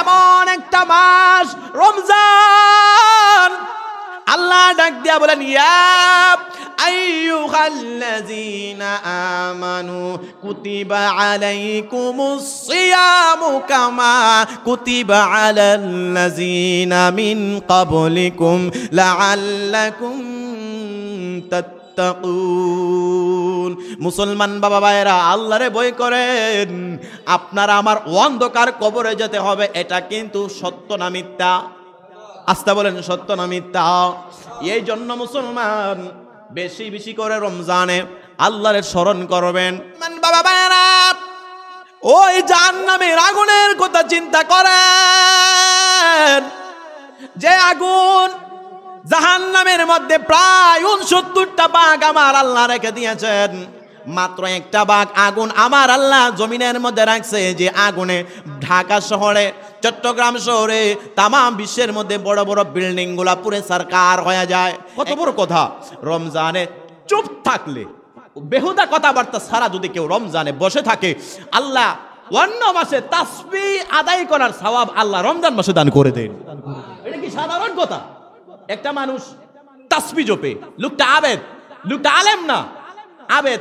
এমন একটা মাস রমজান আল্লাহ ডাক দিয়া বলেন ইয়াব আইয়ুহাল্লাযীনা আমানু কুতিবা আলাইকুমুস সিয়ামু কামা কুতিবা আলাল্লাযীনা মিন ক্বাবলিকুম লাআল্লাকুম তাত্তাকুন মুমিনুন মুসলমান বাবা ভাইয়েরা আল্লাহরে বই করেন আপনারা আমার অন্ধকার কবরে যেতে হবে এটা কিন্তু সত্য না মিথ্যা আস্থা বলেন সত্য না মিথ্যা এই জন্য মুসলমান বেশি বেশি করে রমজানে আল্লাহরে স্মরণ করবেন বাবা ভাইয়েরা ওই নামে আগুনের কথা চিন্তা করেন যে আগুন জাহান নামের মধ্যে প্রায় উনসত্তরটা বাঘ আমার আল্লাহ রেখে দিয়েছেন মাত্র একটা বাঘ আগুন আমার আল্লাহ জমিনের মধ্যে রাখছে যে আগুনে ঢাকা শহরে চট্টগ্রাম শহরে তামাম বিশ্বের মধ্যে বড় বড় গুলা পুরে সরকার হয়ে যায় কত বড় কথা রমজানে চুপ থাকলে বেহুদা কথাবার্তা সারা যদি কেউ রমজানে বসে থাকে আল্লাহ অন্য মাসে তাসবি আদায় করার সওয়াব আল্লাহ রমজান মাসে দান করে দেন এটা কি সাধারণ কথা একটা মানুষ তাসবি জপে লোকটা আবেদ লোকটা আলেম না আবেদ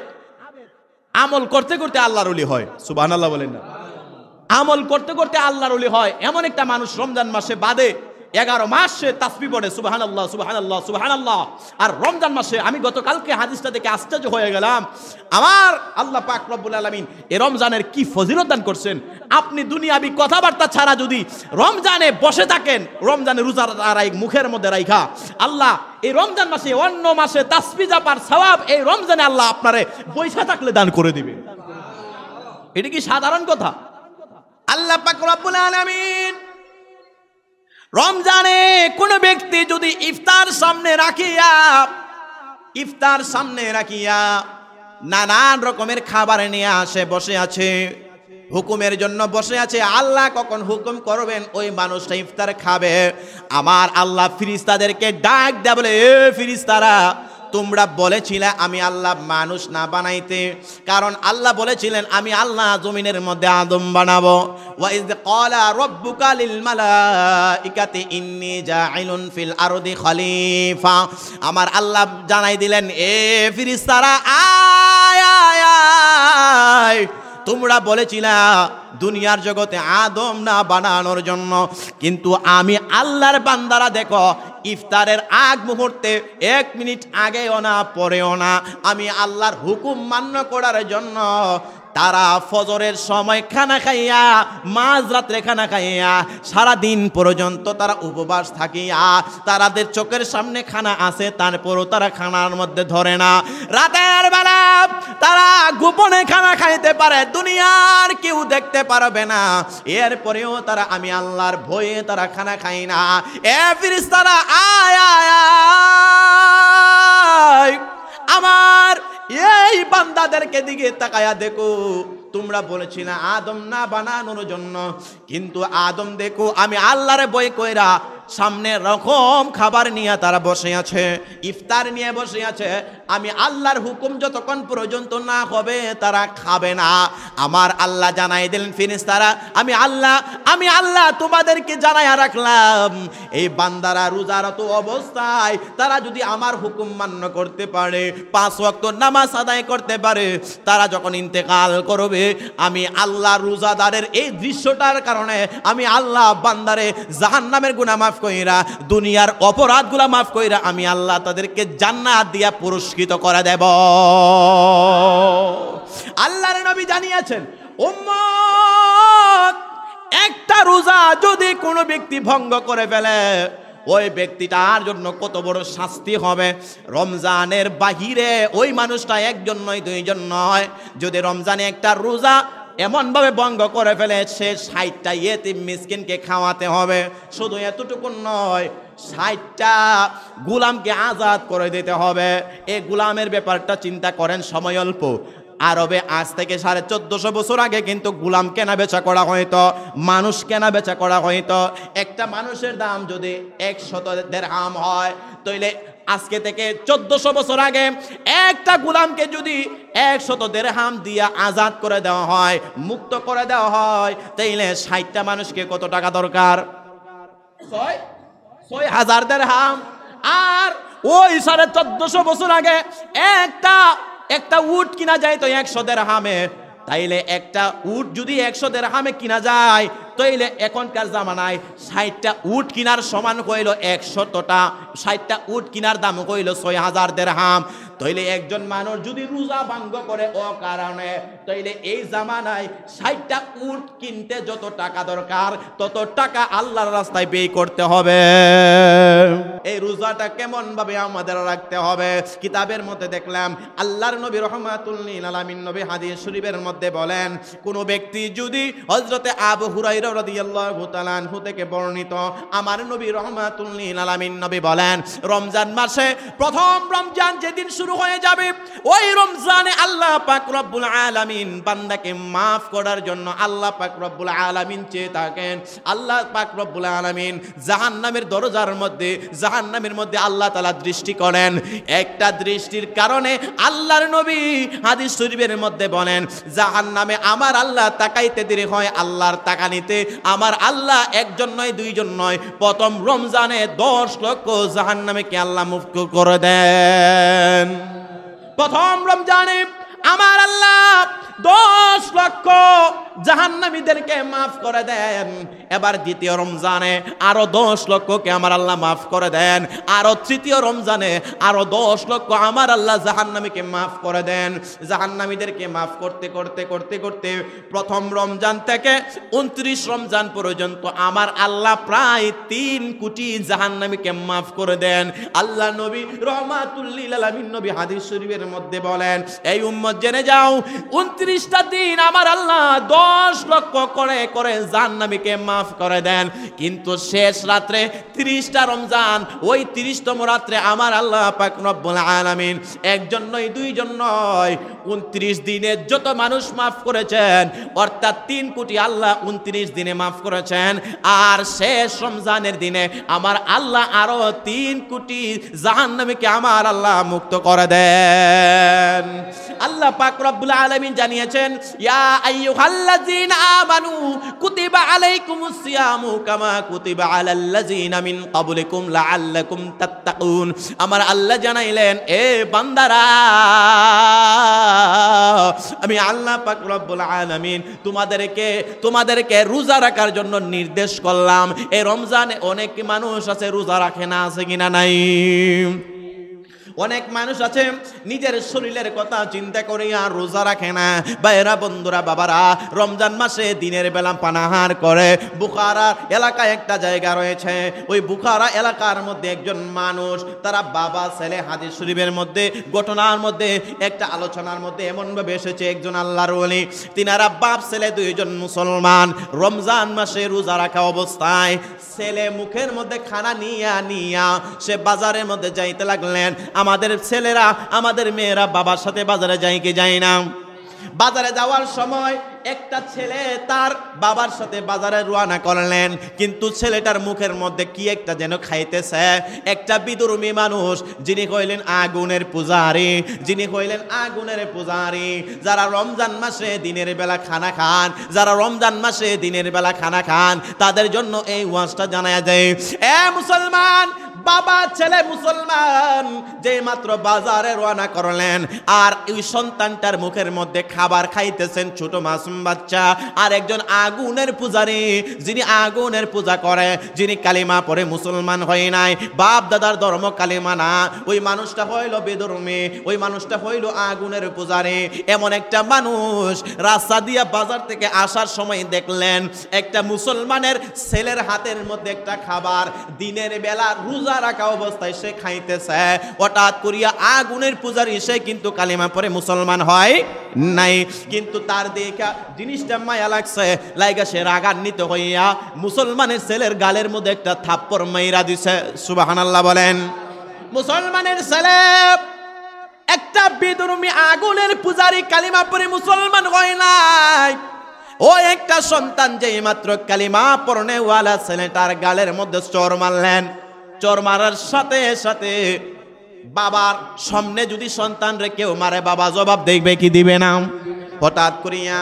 আমল করতে করতে আল্লাহর উলি হয় সুবাহ আল্লাহ বলেন না আমল করতে করতে আল্লাহর উলি হয় এমন একটা মানুষ রমজান মাসে বাদে এগারো মাসে সে তাসবি পড়ে সুবাহান আল্লাহ সুবাহান আল্লাহ সুবাহান আল্লাহ আর রমজান মাসে আমি গতকালকে হাদিসটা দেখে আশ্চর্য হয়ে গেলাম আমার আল্লাহ পাক রব্বুল আলমিন এ রমজানের কি ফজিলত দান করছেন আপনি দুনিয়াবি কথাবার্তা ছাড়া যদি রমজানে বসে থাকেন রমজানে রোজা রাই মুখের মধ্যে রাইখা আল্লাহ এই রমজান মাসে অন্য মাসে তাসবি জাপার সবাব এই রমজানে আল্লাহ আপনারে পয়সা থাকলে দান করে দিবে এটা কি সাধারণ কথা আল্লাহ পাক রব্বুল আলমিন রমজানে কোনো ব্যক্তি যদি ইফতার সামনে রাখিয়া ইফতার সামনে রাখিয়া নানান রকমের খাবার নিয়ে আসে বসে আছে হুকুমের জন্য বসে আছে আল্লাহ কখন হুকুম করবেন ওই মানুষটা ইফতার খাবে আমার আল্লাহ ফিরিস্তাদেরকে ডাক দেয় বলে এ ফিরিস্তারা তোমরা বলেছিলে আমি আল্লাহ মানুষ না বানাইতে কারণ আল্লাহ বলেছিলেন আমি আল্লাহ জমিনের মধ্যে আদম বানাবো কলা ফিল খলিফা আমার আল্লাহ জানাই দিলেন এ ফিরিস্তারা আয় আয় তোমরা বলেছিলা দুনিয়ার জগতে আদম না বানানোর জন্য কিন্তু আমি আল্লাহর বান্দারা দেখো ইফতারের আগ মুহূর্তে এক মিনিট আগেও না পরেও না আমি আল্লাহর হুকুম মান্য করার জন্য তারা ফজরের সময় খানা খাইয়া মাঝ রাত্রে খানা খাইয়া সারাদিন পর্যন্ত তারা উপবাস থাকিয়া তারাদের চোখের সামনে খানা আসে তারপরও তারা খানার মধ্যে ধরে না রাতের বেলা তারা গোপনে খানা খাইতে পারে দুনিয়ার কেউ দেখতে পারবে না এরপরেও তারা আমি আল্লাহর ভয়ে তারা খানা খাই না এ ফিরিস তারা আয়া আয় আমার এই বান্দাদেরকে দিকে তাকায়া দেখো তোমরা বলেছিলে আদম না বানানোর জন্য কিন্তু আদম দেখো আমি আল্লাহরে বই কইরা সামনে রকম খাবার নিয়ে তারা বসে আছে ইফতার নিয়ে বসে আছে আমি আল্লাহর হুকুম যতক্ষণ পর্যন্ত না হবে তারা খাবে না আমার আল্লাহ জানাই দিলেন ফিনিস তারা আমি আল্লাহ আমি আল্লাহ তোমাদেরকে জানাইয়া রাখলাম এই বান্দারা রোজারত অবস্থায় তারা যদি আমার হুকুম মান্য করতে পারে পাঁচ ওয়াক্ত নামাজ আদায় করতে পারে তারা যখন ইন্তেকাল করবে আমি আল্লাহ রোজাদারের এই দৃশ্যটার কারণে আমি আল্লাহ বান্দারে জাহান নামের গুণা মাফ কইরা দুনিয়ার অপরাধগুলা মাফ কইরা আমি আল্লাহ তাদেরকে জান্নাত দিয়া পুরস্কৃত করা দেব আল্লাহর নবী জানিয়েছেন একটা রোজা যদি কোনো ব্যক্তি ভঙ্গ করে ফেলে ওই ব্যক্তিটার জন্য কত বড় শাস্তি হবে রমজানের বাহিরে ওই মানুষটা একজন নয় দুইজন নয় যদি রমজানে একটা রোজা এমনভাবে বঙ্গ করে ফেলে সে ষাটটা ইয়েতিম মিসকিনকে খাওয়াতে হবে শুধু এতটুকু নয় ষাটটা গুলামকে আজাদ করে দিতে হবে এ গুলামের ব্যাপারটা চিন্তা করেন সময় অল্প আরবে আজ থেকে সাড়ে চোদ্দশো বছর আগে কিন্তু গুলাম কেনা বেচা করা হয়তো মানুষ কেনা বেচা করা হয়তো একটা মানুষের দাম যদি একশত দেড় আম হয় তইলে আজকে থেকে চোদ্দশো বছর আগে একটা গুলামকে যদি একশত দেড় হাম দিয়ে আজাদ করে দেওয়া হয় মুক্ত করে দেওয়া হয় তাইলে ষাটটা মানুষকে কত টাকা দরকার ছয় ছয় হাজার দেড় হাম আর ওই সাড়ে চোদ্দশো বছর আগে একটা একটা উট কিনা যায় তো একশো দেড় হামে তাইলে একটা উট যদি একশো দেড় কিনা যায় তাইলে এখনকার জামানায় ষাটটা উট কিনার সমান কইল একশতটা ষাটটা উট কিনার দাম কইল ছয় হাজার দেড় তাইলে একজন মানুষ যদি রোজা ভাঙ্গ করে ও কারণে তাইলে এই জামানায় ষাটটা উট কিনতে যত টাকা দরকার তত টাকা আল্লাহর রাস্তায় ব্যয় করতে হবে এই রোজাটা কেমন ভাবে আমাদের রাখতে হবে কিতাবের মধ্যে দেখলাম আল্লাহর নবী রহমাতুল্লিন আলামিন নবী হাদিস শরীফের মধ্যে বলেন কোনো ব্যক্তি যদি হজরতে আবু হুরাইরা রাদিয়াল্লাহু তাআলা আনহু থেকে বর্ণিত আমার নবী রহমাতুল্লিন আলামিন নবী বলেন রমজান মাসে প্রথম রমজান যেদিন শুরু শুরু হয়ে যাবে ওই রমজানে আল্লাহ পাক রব্বুল আলামিন বান্দাকে মাফ করার জন্য আল্লাহ পাক রব্বুল আলামিন চেয়ে থাকেন আল্লাহ পাক রব্বুল আলামিন জাহান্নামের দরজার মধ্যে জাহান্নামের মধ্যে আল্লাহ তাআলা দৃষ্টি করেন একটা দৃষ্টির কারণে আল্লাহর নবী হাদিস শরীফের মধ্যে বলেন জাহান্নামে আমার আল্লাহ তাকাইতে দেরি হয় আল্লাহর তাকানিতে আমার আল্লাহ একজন নয় দুইজন নয় প্রথম রমজানে দশ লক্ষ জাহান্নামে কে আল্লাহ মুক্ত করে দেন প্রথম রমজানে আমার আল্লাহ দশ লক্ষ জাহান্নামীদেরকে মাফ করে দেন এবার দ্বিতীয় রমজানে আরো দশ লক্ষকে আমার আল্লাহ মাফ করে দেন আরো তৃতীয় রমজানে আরো দশ লক্ষ আমার আল্লাহ জাহান্নামীকে মাফ করে দেন জাহান্নামীদেরকে মাফ করতে করতে করতে করতে প্রথম রমজান থেকে উনত্রিশ রমজান পর্যন্ত আমার আল্লাহ প্রায় তিন কোটি জাহান্নামীকে মাফ করে দেন আল্লাহ নবী রহমাতুল্লিল আলমিন নবী হাদিস শরীফের মধ্যে বলেন এই উম্ম জেনে যাও উনত্রিশটা দিন আমার আল্লাহ দশ লক্ষ করে করে জাহ্নামীকে মাফ করে দেন কিন্তু শেষ রাত্রে ত্রিশটা রমজান ওই ত্রিশতম রাত্রে আমার আল্লাহ পাক আলামিন একজন নয় দুইজন নয় উনত্রিশ দিনে যত মানুষ মাফ করেছেন অর্থাৎ তিন কোটি আল্লাহ উনত্রিশ দিনে মাফ করেছেন আর শেষ রমজানের দিনে আমার আল্লাহ আরো তিন কোটি জাহান্নামীকে আমার আল্লাহ মুক্ত করে দেন আল্লাহ আল্লাহ পাক রব্বুল আলামিন জানিয়েছেন ইয়া আইয়ুহাল্লাযিনা আমানু কুতিবা আলাইকুমুস সিয়ামু কামা কুতিবা আলাল্লাযিনা মিন ক্বাবলিকুম লাআল্লাকুম তাত্তাকুন আমার আল্লাহ জানাইলেন এ বান্দারা আমি আল্লাহ পাক রব্বুল আলামিন তোমাদেরকে তোমাদেরকে রোজা রাখার জন্য নির্দেশ করলাম এ রমজানে অনেক মানুষ আছে রোজা রাখে না আছে কিনা নাই অনেক মানুষ আছে নিজের শরীরের কথা চিন্তা করে আর রোজা রাখে না বাইরা বন্ধুরা বাবারা রমজান মাসে দিনের বেলা পানাহার করে বুখারা এলাকায় একটা জায়গা রয়েছে ওই বুখারা এলাকার মধ্যে একজন মানুষ তারা বাবা ছেলে হাদিস শরীফের মধ্যে ঘটনার মধ্যে একটা আলোচনার মধ্যে এমনভাবে এসেছে একজন আল্লাহর ওলি তিনারা বাপ ছেলে দুইজন মুসলমান রমজান মাসে রোজা রাখা অবস্থায় ছেলে মুখের মধ্যে খানা নিয়া নিয়া সে বাজারের মধ্যে যাইতে লাগলেন আমাদের ছেলেরা আমাদের মেয়েরা বাবার সাথে বাজারে যায় কি যায় না বাজারে যাওয়ার সময় একটা ছেলে তার বাবার সাথে বাজারে রোয়ানা করলেন কিন্তু ছেলেটার মুখের মধ্যে কি একটা যেন খাইতেছে একটা বিদুরমী মানুষ যিনি হইলেন আগুনের পূজারী যিনি হইলেন আগুনের পূজারী যারা রমজান মাসে দিনের বেলা খানা খান যারা রমজান মাসে দিনের বেলা খানা খান তাদের জন্য এই ওয়াজটা জানা যায় এ মুসলমান বাবা ছেলে মুসলমান যে মাত্র বাজারে রওনা করলেন আর ওই সন্তানটার মুখের মধ্যে খাবার খাইতেছেন ছোট মাছ বাচ্চা আর একজন আগুনের পূজারি যিনি আগুনের পূজা করে যিনি কালিমা পরে মুসলমান হয় নাই বাপ দাদার ধর্ম কালিমা না ওই মানুষটা হইল বেদরমে ওই মানুষটা হইল আগুনের পূজারে এমন একটা মানুষ রাস্তা দিয়া বাজার থেকে আসার সময় দেখলেন একটা মুসলমানের ছেলের হাতের মধ্যে একটা খাবার দিনের বেলা রোজা রাখা অবস্থায় সে খাইতেছে হঠাৎ করিয়া আগুনের পূজার সে কিন্তু কালিমা পরে মুসলমান হয় নাই কিন্তু তার দেখা জিনিসটা মায়া লাগছে লাইগা সে রাগান্বিত হইয়া মুসলমানের ছেলের গালের মধ্যে একটা থাপ্পড় মাইরা দিছে সুবাহানাল্লাহ বলেন মুসলমানের ছেলে একটা বিদুরমি আগুনের পূজারি কালিমা পরে মুসলমান হয় নাই ও একটা সন্তান যে মাত্র কালিমা পরনে ওয়ালা ছেলেটার গালের মধ্যে চোর মারলেন চোর মারার সাথে সাথে বাবার সামনে যদি সন্তান রে কেউ মারে বাবা জবাব দেখবে কি দিবে না হঠাৎ করিয়া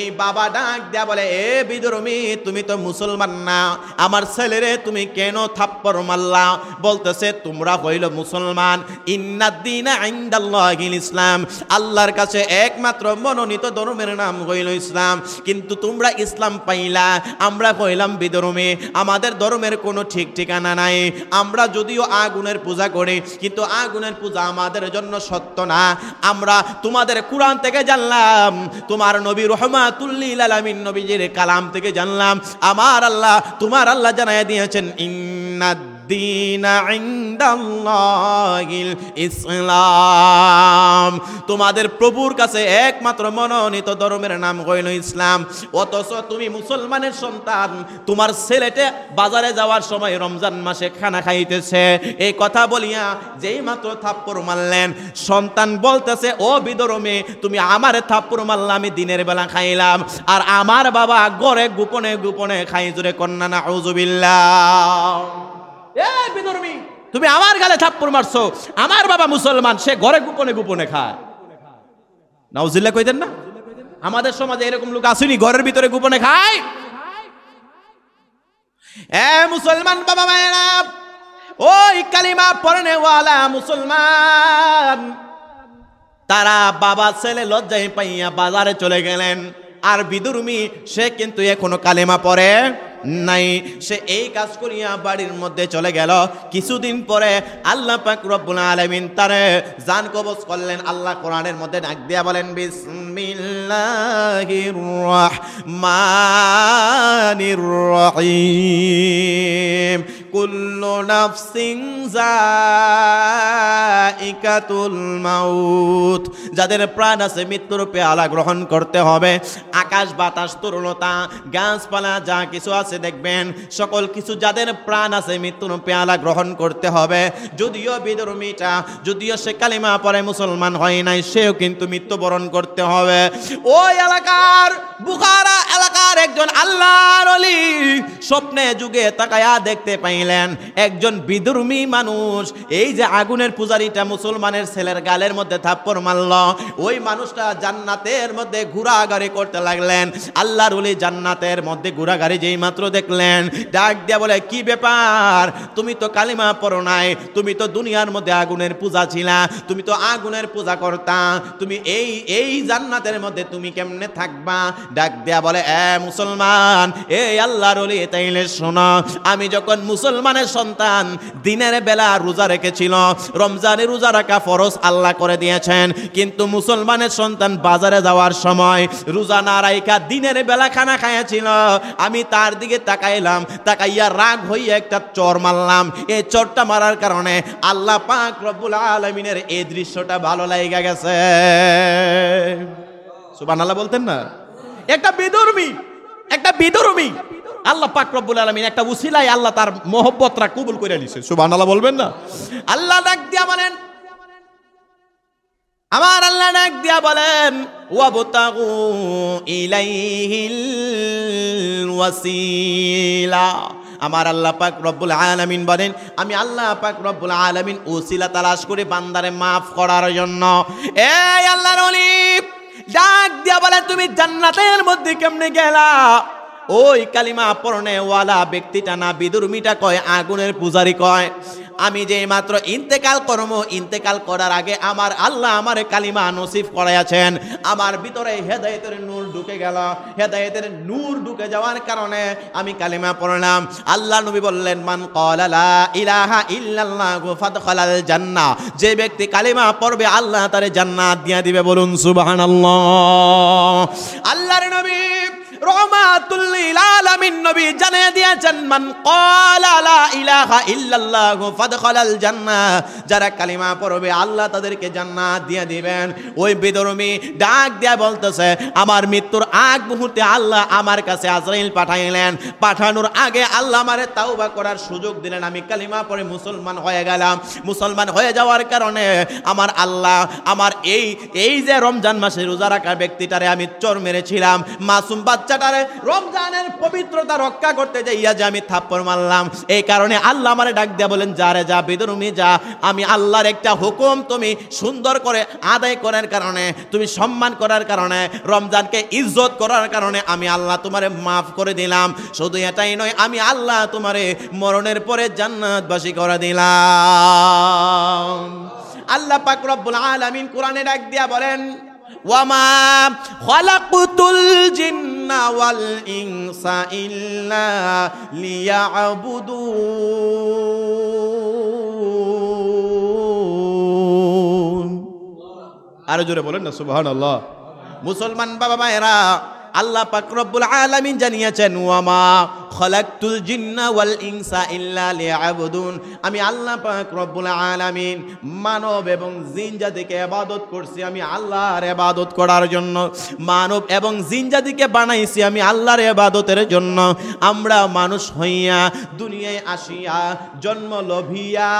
এই বাবা ডাক দেয়া বলে এ বিদরমি তুমি তো মুসলমান না আমার ছেলেরে তুমি কেন থাপ্পর মাল্লা বলতেছে তোমরা হইল মুসলমান ইন্নাদিন আইন্দাল্লাহিল ইসলাম আল্লাহর কাছে একমাত্র মনোনীত ধর্মের নাম হইল ইসলাম কিন্তু তোমরা ইসলাম পাইলা আমরা কইলাম বিদরমী আমাদের ধর্মের কোনো ঠিক ঠিকানা নাই আমরা যদিও আগুনের পূজা করি কিন্তু আগুনের পূজা আমাদের জন্য সত্য না আমরা তোমাদের কোরআন থেকে জানলাম তোমার নবী রহমান নবীজির কালাম থেকে জানলাম আমার আল্লাহ তোমার আল্লাহ জানাই দিয়েছেন ইন্নাদ الدين عند الله ইসলাম তোমাদের প্রভুর কাছে একমাত্র মনোনীত ধর্মের নাম হইল ইসলাম অথচ তুমি মুসলমানের সন্তান তোমার ছেলেটে বাজারে যাওয়ার সময় রমজান মাসে খানা খাইতেছে এই কথা বলিয়া যেই মাত্র থাপ্পড় মারলেন সন্তান বলতেছে ও বিদরমে তুমি আমার থাপ্পড় মারলে আমি দিনের বেলা খাইলাম আর আমার বাবা গড়ে গোপনে গোপনে খাই জুড়ে কন্যা না আউজুবিল্লাহ এ তুমি আমার গালে থাপ্পড় মারছো আমার বাবা মুসলমান সে ঘরে গোপনে গোপনে খায় নাউজিল্লা দেন না আমাদের সমাজে এরকম লোক আসেনি ঘরের ভিতরে গোপনে খায় এ মুসলমান বাবা মায়েরা ওই কালিমা পড়নে ওয়ালা মুসলমান তারা বাবা ছেলে লজ্জায় পাইয়া বাজারে চলে গেলেন আর বিদুরমি সে কিন্তু এখনো কালিমা পড়ে নাই সে এই কাজ করিয়া বাড়ির মধ্যে চলে গেল কিছুদিন পরে আল্লাহ পাক রব্বুল আলামিন তারে জান কবজ করলেন আল্লাহ কোরআনের মধ্যে ডাক দিয়া বলেন বিসমিল্লাহির রহমানির রহিম কুল্লু নাফসিং জাইকাতুল মাউত যাদের প্রাণ আছে মৃত্যুর আলা গ্রহণ করতে হবে আকাশ বাতাস তরুণতা গাছপালা যা কিছু আছে দেখবেন সকল কিছু যাদের প্রাণ আছে মৃত্যুর আলা গ্রহণ করতে হবে যদিও বিধর্মীটা যদিও সে কালিমা পরে মুসলমান হয় নাই সেও কিন্তু মৃত্যুবরণ করতে হবে ওই এলাকার বুখারা এলাকা আর একজন আল্লাহর অলি স্বপ্নে যুগে তাকায়া দেখতে পাইলেন একজন বিদুর্মী মানুষ এই যে আগুনের পূজারিটা মুসলমানের ছেলের গালের মধ্যে থাপ্পড় মারল ওই মানুষটা জান্নাতের মধ্যে ঘুরাঘারি করতে লাগলেন আল্লাহর অলি জান্নাতের মধ্যে ঘোরাঘাড়ি যেই মাত্র দেখলেন ডাক দিয়া বলে কি ব্যাপার তুমি তো কালিমা পড়ো নাই তুমি তো দুনিয়ার মধ্যে আগুনের পূজা ছিলা তুমি তো আগুনের পূজা করতা তুমি এই এই জান্নাতের মধ্যে তুমি কেমনে থাকবা ডাক দেয়া বলে এম মুসলমান এ আল্লাহর অলি তাইলে শোনো আমি যখন মুসলমানের সন্তান দিনের বেলা রোজা রেখেছিল রমজানে রোজা রাখা ফরজ আল্লাহ করে দিয়েছেন কিন্তু মুসলমানের সন্তান বাজারে যাওয়ার সময় রোজা না রাইকা দিনের বেলা খানা খাইয়াছিল আমি তার দিকে তাকাইলাম তাকাইয়া রাগ হইয়া একটা চর মারলাম এই চরটা মারার কারণে আল্লাহ পাক রব্বুল আলমিনের এই দৃশ্যটা ভালো লাগা গেছে সুবান আল্লাহ বলতেন না একটা বেদর্মী একটা বিদরমী আল্লাহ পাক রব্বুল আলমিন একটা উসিলায় আল্লাহ তার মহব্বতরা কবুল করে নিছে সুবান আল্লাহ বলবেন না আল্লাহ ডাক দিয়া বলেন আমার আল্লাহ ডাক দিয়া বলেন ওয়াবতাগু ইলাইহিল ওয়াসিলা আমার আল্লাহ পাক রব্বুল আলামিন বলেন আমি আল্লাহ পাক রব্বুল আলামিন ওসিলা তালাশ করে বান্দারে মাফ করার জন্য এই আল্লাহর অলিপ ডাক দিয়া বলে তুমি জান্নাতের মধ্যে কেমনে গেলা ওই কালিমা পরনে ওয়ালা ব্যক্তিটা না মিটা কয় আগুনের পূজারি কয় আমি যে মাত্র ইন্তেকাল করম ইন্তেকাল করার আগে আমার আল্লাহ আমার কালিমা নসিফ করাইয়াছেন আমার ভিতরে হেদায়তের নূর ঢুকে গেল হেদায়তের নূর ঢুকে যাওয়ার কারণে আমি কালিমা পড়লাম আল্লাহ নবী বললেন মান কলালা ইলাহা ইল্লাল্লাহ ফাদখালাল জান্না যে ব্যক্তি কালিমা পড়বে আল্লাহ তারে জান্নাত দিয়া দিবে বলুন সুবহানাল্লাহ আল্লাহর নবী আমার মৃত্যুর আগ মুহূর্তে আল্লাহ আমার কাছে আজরাইল পাঠাইলেন পাঠানোর আগে আল্লাহ আমারে তাওবা করার সুযোগ দিলেন আমি কালিমা পরে মুসলমান হয়ে গেলাম মুসলমান হয়ে যাওয়ার কারণে আমার আল্লাহ আমার এই এই যে রমজান মাসে রোজা রাখার ব্যক্তিটারে আমি চোর মেরেছিলাম মাসুম বাচ্চা বাচ্চাটারে রমজানের পবিত্রতা রক্ষা করতে যে ইয়া যে আমি থাপ্পর মারলাম এই কারণে আল্লাহ আমারে ডাক দেয়া বলেন যা রে যা বেদরুমি যা আমি আল্লাহর একটা হুকুম তুমি সুন্দর করে আদায় করার কারণে তুমি সম্মান করার কারণে রমজানকে ইজ্জত করার কারণে আমি আল্লাহ তোমারে মাফ করে দিলাম শুধু এটাই নয় আমি আল্লাহ তোমারে মরণের পরে জান্নাতবাসী করে দিলাম আল্লাহ পাক রব্বুল আলামিন কোরআনে ডাক দিয়া বলেন ওয়ামা খলাকুতুল জিন্না ওয়াল ইনসা ইল্লা লিয়াবুদুন আরো জোরে বলেন না সুবহানাল্লাহ মুসলমান বাবা মায়েরা আল্লাহ পাকরব্বুল আলামিন জানিয়েছেন ওয়ামা খলাকতুল জিন্না ওয়াল ইনসা ইল্লা আবদুন আমি আল্লাহ পাক রব্বুল আলামিন মানব এবং জিন জাতিকে ইবাদত করছি আমি আল্লাহর ইবাদত করার জন্য মানব এবং জিন জাতিকে বানাইছি আমি আল্লাহর ইবাদতের জন্য আমরা মানুষ হইয়া দুনিয়ায় আসিয়া জন্ম লভিয়া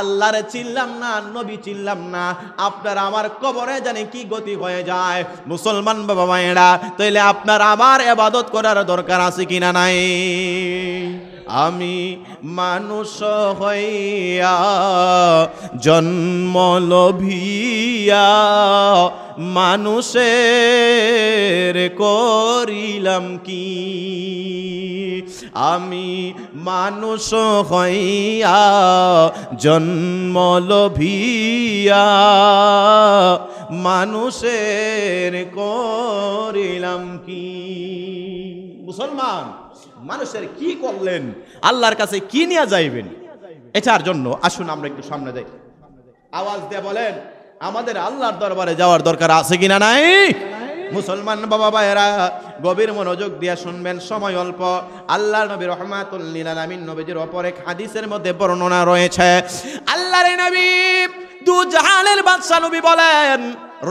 আল্লাহরে চিল্লাম না নবী চিল্লাম না আপনার আমার কবরে জানি কি গতি হয়ে যায় মুসলমান বাবা মায়েরা তাইলে আপনার আমার এবাদত করার দরকার আছে কিনা নাই আমি মানুষ হইয়া জন্ম লভিয়া মানুষের করিলাম কি আমি মানুষ হইয়া জন্ম লভিয়া মানুষের করিলাম কি মুসলমান মানুষের কি করলেন আল্লাহর কাছে কি নিয়ে যাইবেন এটার জন্য আসুন আমরা একটু সামনে যাই আওয়াজ দিয়ে বলেন আমাদের আল্লাহর দরবারে যাওয়ার দরকার আছে কিনা নাই মুসলমান বাবা ভাইয়েরা গভীর মনোযোগ দিয়ে শুনবেন সময় অল্প আল্লাহ নবী রহমাতুল্লিল নবীজির অপর এক হাদিসের মধ্যে বর্ণনা রয়েছে আল্লাহর নবী দুজাহানের জাহানের বাদশাহ নবী বলেন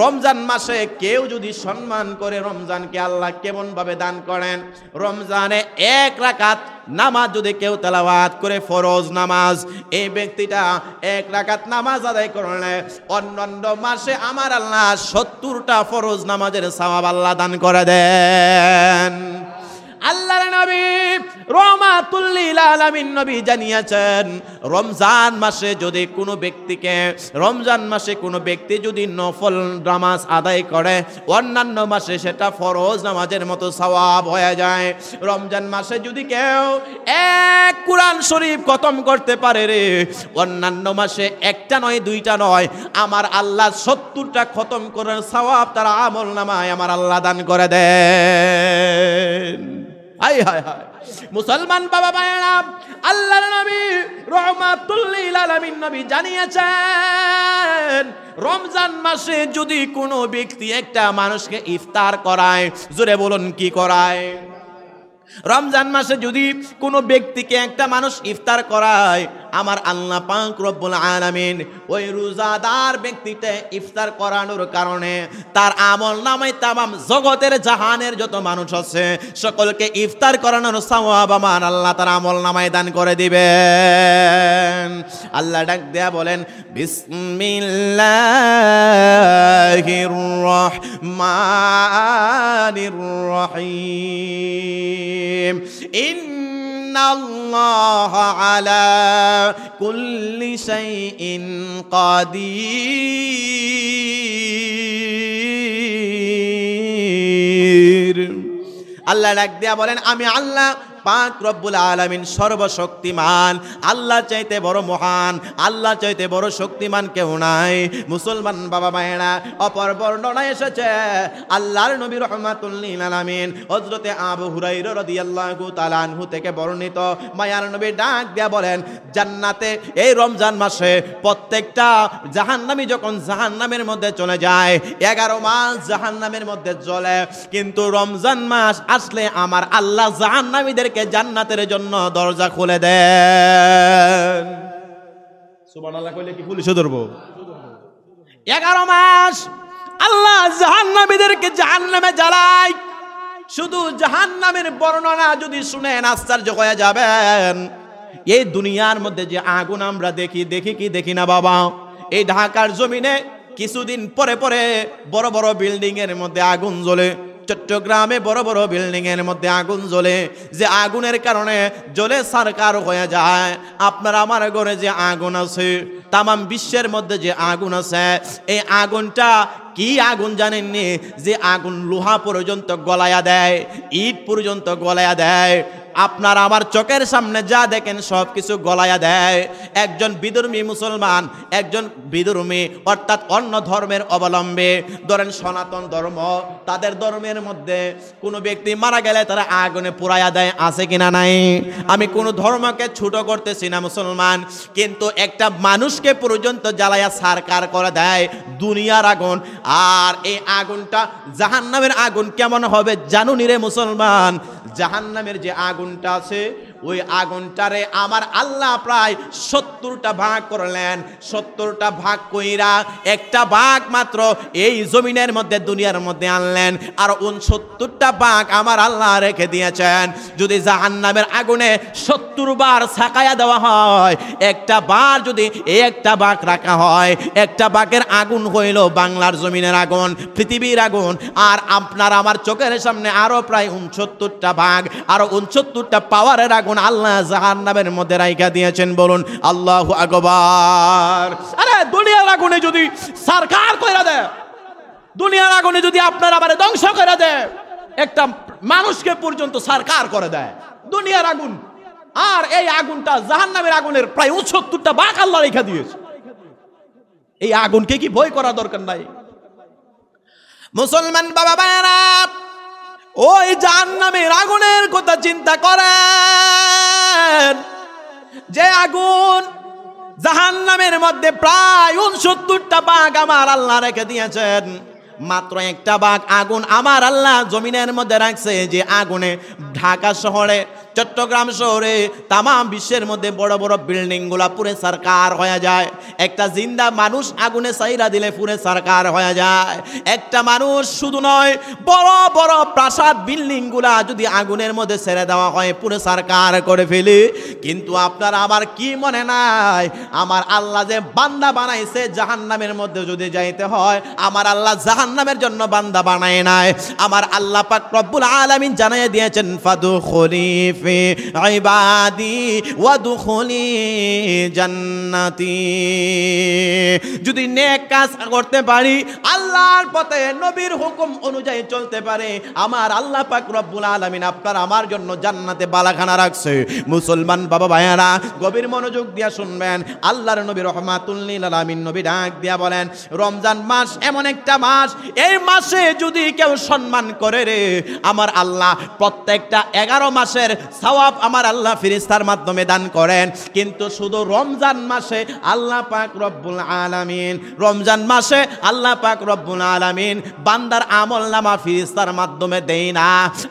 রমজান মাসে কেউ যদি সম্মান করে রমজানকে আল্লাহ কেমন ভাবে দান করেন রমজানে এক রাকাত নামাজ যদি কেউ তেলাওয়াত করে ফরজ নামাজ এই ব্যক্তিটা এক রাকাত নামাজ আদায় করলে অন্যান্য মাসে আমার আল্লাহ সত্তরটা ফরজ নামাজের সওয়াব আল্লাহ দান করে দেন আল্লাহর নবী রহমাতুল্লিল আলামিন নবী জানিয়েছেন রমজান মাসে যদি কোনো ব্যক্তিকে রমজান মাসে কোনো ব্যক্তি যদি নফল নামাজ আদায় করে অন্যান্য মাসে সেটা ফরজ নামাজের মতো সওয়াব হয়ে যায় রমজান মাসে যদি কেউ এক কোরআন শরীফ খতম করতে পারে রে অন্যান্য মাসে একটা নয় দুইটা নয় আমার আল্লাহ সত্তরটা খতম করার সওয়াব তারা আমল নামায় আমার আল্লাহ দান করে দেন হায় হায় হায় মুসলমান বাবা ভাইয়েরা আল্লাহর নবী রহমাতুল্লিল আলামিন নবী জানিয়েছেন রমজান মাসে যদি কোনো ব্যক্তি একটা মানুষকে ইফতার করায় জোরে বলুন কি করায় রমজান মাসে যদি কোনো ব্যক্তিকে একটা মানুষ ইফতার করায় আমার আল্লাহ পাক রব্বুল আলামিন ওই রোজাদার ব্যক্তিতে ইফতার করানোর কারণে তার আমল নামে তামাম জগতের জাহানের যত মানুষ আছে সকলকে ইফতার করানোর সওয়াব আমার আল্লাহ তার আমল নামায় দান করে দিবেন আল্লাহ ডাক দেয়া বলেন বিসমিল্লাহির রহমানির রহিম ইন الله على كل شيء قدير আল্লাহ ডাক দেয়া বলেন আমি আল্লাহ পাক রব্বুল আলমিন সর্বশক্তিমান আল্লাহ চাইতে বড় মহান আল্লাহ চাইতে বড় শক্তিমান কেউ নাই মুসলমান বাবা মায়েরা অপর বর্ণনা এসেছে আল্লাহর নবী রহমাতুল্লিল আলমিন হজরতে আবু হুরাইর রদি আল্লাহ তালানহু থেকে বর্ণিত মায়ার নবী ডাক দিয়া বলেন জান্নাতে এই রমজান মাসে প্রত্যেকটা জাহান্নামি যখন জাহান্নামের মধ্যে চলে যায় এগারো মাস জাহান্নামের মধ্যে চলে কিন্তু রমজান মাস আসলে আমার আল্লাহ জাহান্নামীদের আমাদেরকে জান্নাতের জন্য দরজা খুলে দেন সুবহানাল্লাহ ধরবো এগারো মাস আল্লাহ জাহান্নামীদেরকে জাহান্নামে জ্বালাই শুধু জাহান্নামের বর্ণনা যদি শুনেন আশ্চর্য হয়ে যাবেন এই দুনিয়ার মধ্যে যে আগুন আমরা দেখি দেখি কি দেখি না বাবা এই ঢাকার জমিনে কিছুদিন পরে পরে বড় বড় বিল্ডিং এর মধ্যে আগুন জ্বলে চট্টগ্রামে বড় বড় বিল্ডিংয়ের মধ্যে আগুন জ্বলে যে আগুনের কারণে জ্বলে সরকার হয়ে যায় আপনার আমার ঘরে যে আগুন আছে তামাম বিশ্বের মধ্যে যে আগুন আছে এই আগুনটা কি আগুন জানেননি যে আগুন লোহা পর্যন্ত গলায়া দেয় ইট পর্যন্ত গলায়া দেয় আপনার আমার চোখের সামনে যা দেখেন সব কিছু গলায়া দেয় একজন বিদুর্মী মুসলমান একজন বিধর্মী অর্থাৎ অন্য ধর্মের অবলম্বে ধরেন সনাতন ধর্ম তাদের ধর্মের মধ্যে কোনো ব্যক্তি মারা গেলে তারা আগুনে পুরাইয়া দেয় আছে কিনা নাই আমি কোনো ধর্মকে ছোট করতেছি না মুসলমান কিন্তু একটা মানুষকে পর্যন্ত জ্বালাইয়া সারকার করে দেয় দুনিয়ার আগুন আর এই আগুনটা জাহান্নামের আগুন কেমন হবে জানুনি রে মুসলমান জাহান্নামের যে আগুনটা আছে ওই আগুনটারে আমার আল্লাহ প্রায় সত্তরটা ভাগ করলেন সত্তরটা ভাগ কইরা একটা ভাগ মাত্র এই জমিনের মধ্যে দুনিয়ার মধ্যে আনলেন আর উনসত্তরটা ভাগ আমার আল্লাহ রেখে দিয়েছেন যদি জাহান্নামের আগুনে সত্তর বার ছাকায়া দেওয়া হয় একটা বার যদি একটা বাঘ রাখা হয় একটা বাঘের আগুন হইল বাংলার জমিনের আগুন পৃথিবীর আগুন আর আপনার আমার চোখের সামনে আরও প্রায় উনসত্তরটা বাঘ আরও উনসত্তরটা পাওয়ারের আগুন যেমন আল্লাহ জাহান নামের মধ্যে রাইখা দিয়েছেন বলুন আল্লাহ আকবার আরে দুনিয়ার আগুনে যদি সরকার কইরা দেয় দুনিয়ার আগুনে যদি আপনার আবারে ধ্বংস করে দেয় একটা মানুষকে পর্যন্ত সরকার করে দেয় দুনিয়ার আগুন আর এই আগুনটা জাহান নামের আগুনের প্রায় উনসত্তরটা বাঘ আল্লাহ রেখা দিয়েছে এই আগুনকে কি ভয় করা দরকার নাই মুসলমান বাবা বায়রা ওই জাহান নামের আগুনের কথা চিন্তা করেন যে আগুন জাহান নামের মধ্যে প্রায় উনসত্তরটা বাঘ আমার আল্লাহ রেখে দিয়েছেন মাত্র একটা বাঘ আগুন আমার আল্লাহ জমিনের মধ্যে রাখছে যে আগুনে ঢাকা শহরে চট্টগ্রাম শহরে তামাম বিশ্বের মধ্যে বড় বড় বিল্ডিংগুলা পুরে সরকার হয়ে যায় একটা জিন্দা মানুষ আগুনে সাইরা দিলে পুরে সরকার হয়ে যায় একটা মানুষ শুধু নয় বড় বড় প্রাসাদ বিল্ডিংগুলা যদি আগুনের মধ্যে ছেড়ে দেওয়া হয় পুরে সরকার করে ফেলি কিন্তু আপনার আমার কি মনে নাই আমার আল্লাহ যে বান্দা বানাইছে জাহান নামের মধ্যে যদি যাইতে হয় আমার আল্লাহ জাহান নামের জন্য বান্দা বানায় নাই আমার আল্লাহ পাক রব্বুল আলামিন জানাই দিয়েছেন ফাদু খরিফ في ওয়াদুখলি জান্নাতি যদি নেক কাজ করতে পারি আল্লাহর পথে নবীর হুকুম অনুযায়ী চলতে পারে আমার আল্লাহ পাক রব্বুল আলামিন আপনার আমার জন্য জান্নাতে বালাখানা রাখছে মুসলমান বাবা ভাইয়ারা গভীর মনোযোগ দিয়া শুনবেন আল্লাহর নবী রহমাতুল্লিল আলামিন নবী ডাক দিয়া বলেন রমজান মাস এমন একটা মাস এই মাসে যদি কেউ সম্মান করে রে আমার আল্লাহ প্রত্যেকটা এগারো মাসের সওয়াব আমার আল্লাহ ফিরিস্তার মাধ্যমে দান করেন কিন্তু শুধু রমজান মাসে আল্লাহ পাক রব্বুল আলামিন রমজান মাসে আল্লাহ পাক রব্বুল আলামিন বান্দার আমল নামা ফিরিস্তার মাধ্যমে দেই না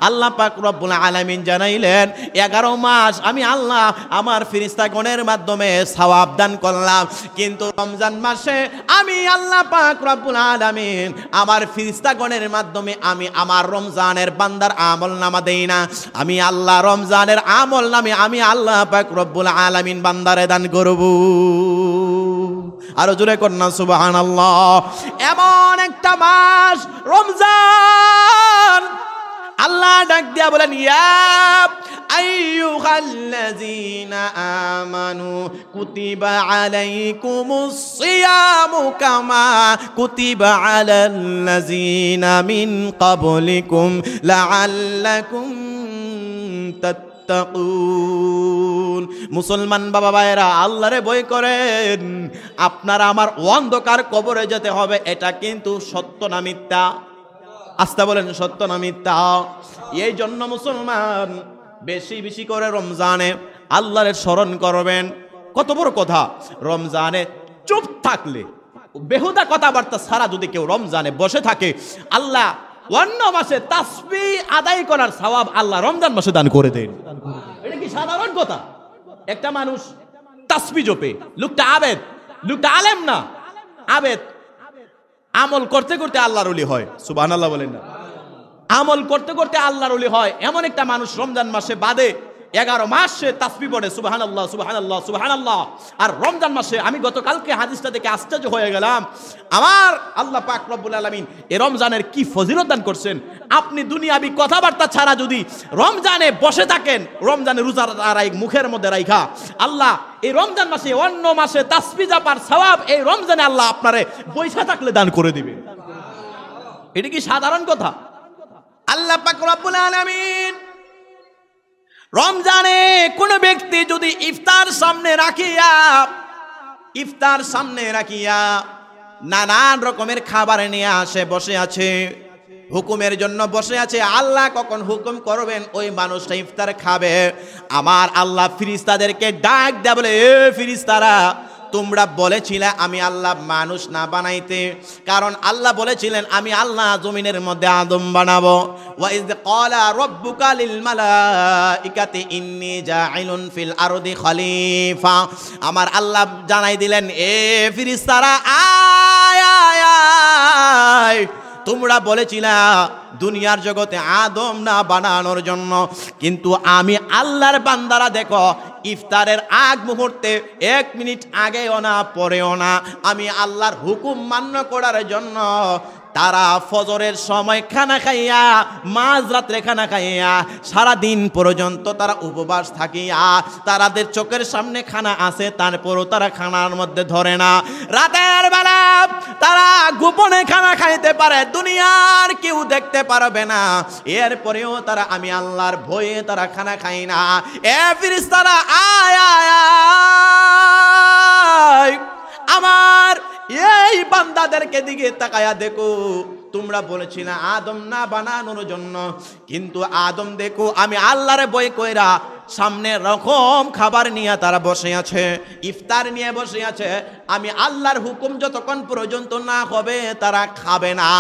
আল্লাহ পাক রব্বুল আলামিন জানাইলেন এগারো মাস আমি আল্লাহ আমার ফিরিস্তাগণের মাধ্যমে সওয়াব দান করলাম কিন্তু রমজান মাসে আমি আল্লাহ পাক রব্বুল আলামিন আমার ফিরিস্তাগণের মাধ্যমে আমি আমার রমজানের বান্দার আমল নামা দেই না আমি আল্লাহ রমজান রমজানের আমল নামে আমি আল্লাহ পাক রব্বুল আলামিন বান্দারে দান করব আরো জোরে কন্যা সুবাহান আল্লাহ এমন একটা মাস রমজান আল্লাহ ডাক দিয়া বলেন ইয়াব আইয়ুহাল্লাযীনা আমানু কুতিবা আলাইকুমুস কুতিবা মুসলমান বাবা ভাইরা আল্লাহরে বই করেন আপনার আমার অন্ধকার কবরে যেতে হবে এটা কিন্তু সত্য না মিথ্যা বলেন সত্য না মিথ্যা এই জন্য মুসলমান বেশি বেশি করে রমজানে আল্লাহরে স্মরণ করবেন কত বড় কথা রমজানে চুপ থাকলে বেহুদা কথাবার্তা সারা যদি কেউ রমজানে বসে থাকে আল্লাহ অন্য মাসে তাসবি আদায় করার সওয়াব আল্লাহ রমজান মাসে দান করে দেন এটা কি সাধারণ কথা একটা মানুষ তাসবি জপে লোকটা আবেদ লোকটা আলেম না আবেদ আমল করতে করতে আল্লাহর উলি হয় আল্লাহ বলেন না আমল করতে করতে আল্লাহর উলি হয় এমন একটা মানুষ রমজান মাসে বাদে এগারো মাসে সে তাসবি পড়ে সুবাহান আল্লাহ সুবাহান আল্লাহ সুবাহান আল্লাহ আর রমজান মাসে আমি গতকালকে হাদিসটা দেখে আশ্চর্য হয়ে গেলাম আমার আল্লাহ পাক রব্বুল আলমিন এ রমজানের কি ফজিরত দান করছেন আপনি দুনিয়াবি কথাবার্তা ছাড়া যদি রমজানে বসে থাকেন রমজানে রোজা রাই মুখের মধ্যে রাইখা আল্লাহ এই রমজান মাসে অন্য মাসে তাসবি জাপার সবাব এই রমজানে আল্লাহ আপনারে পয়সা থাকলে দান করে দিবে এটা কি সাধারণ কথা আল্লাহ পাক রব্বুল আলমিন রমজানে কোনো ব্যক্তি যদি ইফতার সামনে রাখিয়া ইফতার সামনে রাখিয়া নানান রকমের খাবার নিয়ে আসে বসে আছে হুকুমের জন্য বসে আছে আল্লাহ কখন হুকুম করবেন ওই মানুষটা ইফতার খাবে আমার আল্লাহ ফিরিস্তাদেরকে ডাক দেয় বলে এ ফিরিস্তারা তোমরা বলেছিলে আমি আল্লাহ মানুষ না বানাইতে কারণ আল্লাহ বলেছিলেন আমি আল্লাহ জমিনের মধ্যে আদম বানাবো ওয়াইজ রব্বুকা ফিল খলিফা আমার আল্লাহ জানাই দিলেন এ ফিরিস্তারা আয় তোমরা বলেছিলা দুনিয়ার জগতে আদম না বানানোর জন্য কিন্তু আমি আল্লাহর বান্দারা দেখো ইফতারের আগ মুহূর্তে এক মিনিট আগেও না পরেও না আমি আল্লাহর হুকুম মান্য করার জন্য তারা ফজরের সময় খানা খাইয়া মাঝ রাত্রে খানা খাইয়া সারাদিন পর্যন্ত তারা উপবাস থাকিয়া তারাদের চোখের সামনে খানা আসে তারপরও তারা খানার মধ্যে ধরে না রাতের বেলা তারা গোপনে খানা খাইতে পারে দুনিয়ার কেউ দেখতে পারবে না এরপরেও তারা আমি আল্লাহর ভয়ে তারা খানা খাই না এ ফিরিস তারা আয়া আয় আমার এই বান্দাদেরকে দিকে তাকায়া দেখো তোমরা বলেছি না আদম না বানানোর জন্য কিন্তু আদম দেখো আমি আল্লাহরে বই কইরা সামনে রকম খাবার নিয়ে তারা বসে আছে ইফতার নিয়ে বসে আছে আমি আল্লাহর হুকুম যতক্ষণ পর্যন্ত না হবে তারা খাবে না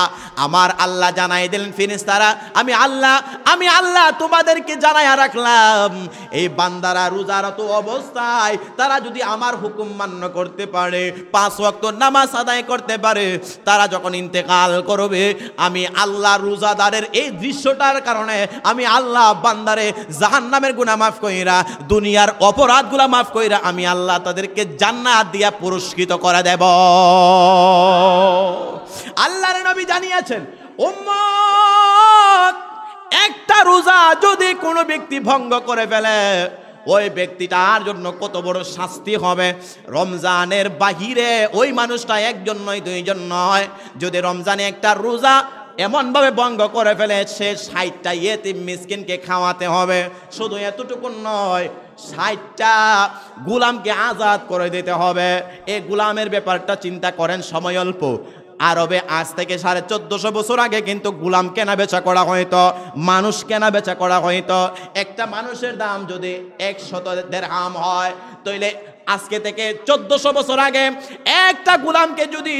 আমার আল্লাহ জানাই দিলেন ফিনিস তারা আমি আল্লাহ আমি আল্লাহ তোমাদেরকে জানাইয়া রাখলাম এই বান্দারা রোজারত অবস্থায় তারা যদি আমার হুকুম মান্য করতে পারে পাঁচ ওয়াক্ত নামাজ আদায় করতে পারে তারা যখন ইন্তেকাল করবে আমি আল্লাহ রোজাদারের এই দৃশ্যটার কারণে আমি আল্লাহ বান্দারে জাহান্নামের গুণা মাফ কইরা দুনিয়ার অপরাধগুলা মাফ কইরা আমি আল্লাহ তাদেরকে জান্নাত দিয়া পুরস্কৃত করা দেব আল্লাহর নবী জানিয়েছেন উম্মত একটা রোজা যদি কোনো ব্যক্তি ভঙ্গ করে ফেলে ওই ব্যক্তিটার জন্য কত বড় শাস্তি হবে রমজানের বাহিরে ওই মানুষটা একজন নয় দুইজন নয় যদি রমজানে একটা রোজা এমনভাবে বঙ্গ করে ফেলে সাইটটা ষাটটা ইয়েতি মিসকিনকে খাওয়াতে হবে শুধু এতটুকু নয় সাইটটা গুলামকে আজাদ করে দিতে হবে এ গুলামের ব্যাপারটা চিন্তা করেন সময় অল্প আরবে আজ থেকে সাড়ে চোদ্দশো বছর আগে কিন্তু গুলাম কেনা বেচা করা হয়তো মানুষ কেনা বেচা করা হয়তো একটা মানুষের দাম যদি একশত দেড় হাম হয় তাইলে আজকে থেকে চোদ্দশো বছর আগে একটা গুলামকে যদি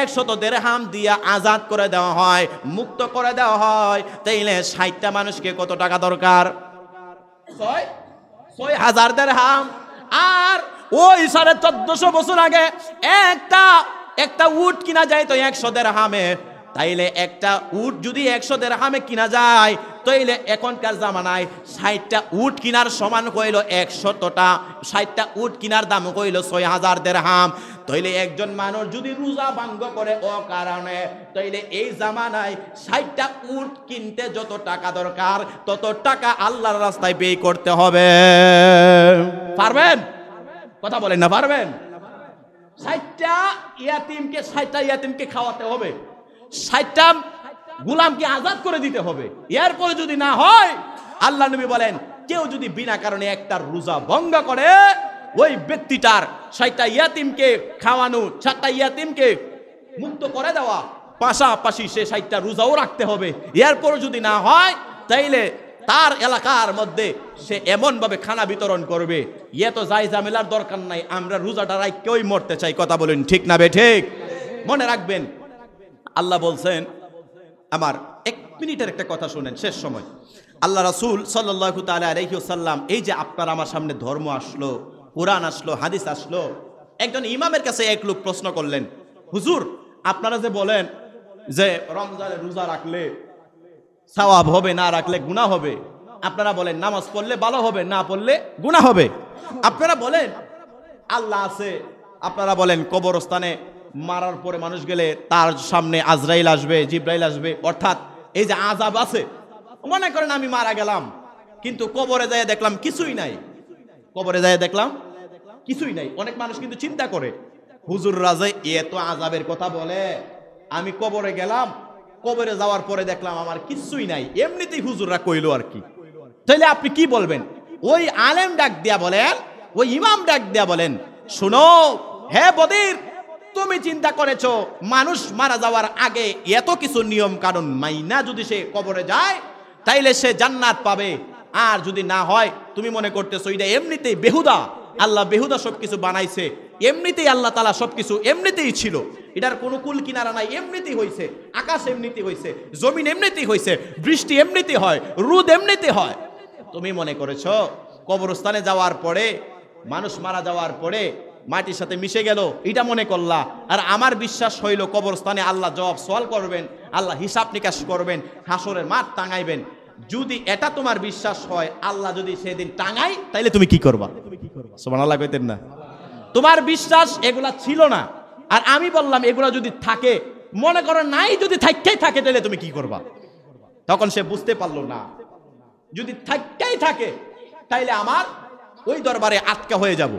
একশত দেড় হাম দিয়ে আজাদ করে দেওয়া হয় মুক্ত করে দেওয়া হয় তাইলে ষাটটা মানুষকে কত টাকা দরকার ছয় ছয় হাজার হাম আর ওই সাড়ে চোদ্দশো বছর আগে একটা একটা উট কিনা যায় তো একশো দেড় হামে তাইলে একটা উট যদি একশো দেড়হামে কিনা যায় তাইলে এখনকার জামানায় ষাটটা উট কিনার সমান কইল একশতটা ষাটটা উট কিনার দাম কইল ছয় হাজার দেড়হাম তইলে একজন মানুষ যদি রোজা ভাঙ্গ করে ও কারণে তইলে এই জামানায় ষাটটা উট কিনতে যত টাকা দরকার তত টাকা আল্লাহর রাস্তায় ব্যয় করতে হবে পারবেন কথা বলেন না পারবেন ষাটটা ইয়াতিমকে ষাটটা ইয়াতিমকে খাওয়াতে হবে ষাটটা গুলামকে আজাদ করে দিতে হবে এরপরে যদি না হয় আল্লাহ নবী বলেন কেউ যদি বিনা কারণে একটা রোজা ভঙ্গ করে ওই ব্যক্তিটার ষাটটা ইয়াতিমকে খাওয়ানো সাতটা ইয়াতিমকে মুক্ত করে দেওয়া পাশাপাশি সে সাইটটা রোজাও রাখতে হবে এরপরও যদি না হয় তাইলে তার এলাকার মধ্যে সে এমনভাবে খানা বিতরণ করবে ইয়ে তো যাই ঝামেলার দরকার নাই আমরা রোজাটা রাখ কেউই মরতে চাই কথা বলেন ঠিক না বে ঠিক মনে রাখবেন আল্লাহ বলছেন আমার এক মিনিটের একটা কথা শুনেন শেষ সময় আল্লাহ রাসুল সাল্লাহ তালা সাল্লাম এই যে আপনার আমার সামনে ধর্ম আসলো কোরআন আসলো হাদিস আসলো একজন ইমামের কাছে এক লোক প্রশ্ন করলেন হুজুর আপনারা যে বলেন যে রমজানে রোজা রাখলে সওয়াব হবে না রাখলে গুণা হবে আপনারা বলেন নামাজ পড়লে ভালো হবে না পড়লে গুণা হবে আপনারা বলেন আল্লাহ আছে আপনারা বলেন কবরস্থানে মারার পরে মানুষ গেলে তার সামনে আজরাইল আসবে জিব্রাইল আসবে অর্থাৎ এই যে আজাব আছে মনে করেন আমি মারা গেলাম কিন্তু কবরে যায় দেখলাম কিছুই নাই কবরে যায় দেখলাম কিছুই নাই অনেক মানুষ কিন্তু চিন্তা করে হুজুর রাজে এত আজাবের কথা বলে আমি কবরে গেলাম কবরে যাওয়ার পরে দেখলাম আমার কিছুই নাই এমনিতেই হুজুররা কইলো আর কি তাইলে আপনি কি বলবেন ওই আলেম ডাক দিয়া বলেন ওই ইমাম ডাক দিয়া বলেন শুনো হে বদির তুমি চিন্তা করেছ মানুষ মারা যাওয়ার আগে এত কিছু নিয়ম কারণ মাইনা যদি সে কবরে যায় তাইলে সে জান্নাত পাবে আর যদি না হয় তুমি মনে করতেছো এটা এমনিতেই বেহুদা আল্লাহ বেহুদা সব কিছু বানাইছে এমনিতেই আল্লাহ তালা সব কিছু এমনিতেই ছিল এটার কোনো কুল কিনারা নাই এমনিতেই হয়েছে আকাশ এমনিতে হয়েছে জমিন এমনিতেই হয়েছে বৃষ্টি এমনিতেই হয় রুদ এমনিতে হয় তুমি মনে করেছ কবরস্থানে যাওয়ার পরে মানুষ মারা যাওয়ার পরে মাটির সাথে মিশে গেল এটা মনে করলা আর আমার বিশ্বাস হইল কবরস্থানে আল্লাহ জবাব সওয়াল করবেন আল্লাহ হিসাব নিকাশ করবেন হাসরের মাঠ টাঙাইবেন যদি এটা তোমার বিশ্বাস হয় আল্লাহ যদি সেদিন টাঙাই তাইলে তুমি কি করবা সোমান আল্লাহ কইতেন না তোমার বিশ্বাস এগুলা ছিল না আর আমি বললাম এগুলা যদি থাকে মনে করো নাই যদি থাকতেই থাকে তাহলে তুমি কি করবা তখন সে বুঝতে পারলো না যদি থাকতেই থাকে তাইলে আমার ওই দরবারে আটকা হয়ে যাব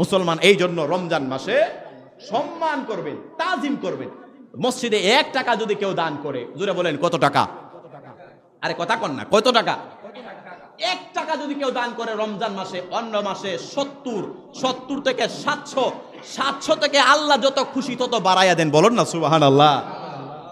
মুসলমান এই জন্য রমজান মাসে সম্মান করবেন তাজিম করবেন মসজিদে এক টাকা যদি কেউ দান করে জুড়ে বলেন কত টাকা আরে কথা কন না কত টাকা এক টাকা যদি কেউ দান করে রমজান মাসে অন্য মাসে সত্তর সত্তর থেকে সাতশো সাতশো থেকে আল্লাহ যত খুশি তত বাড়াইয়া দেন বলুন না সুবাহান আল্লাহ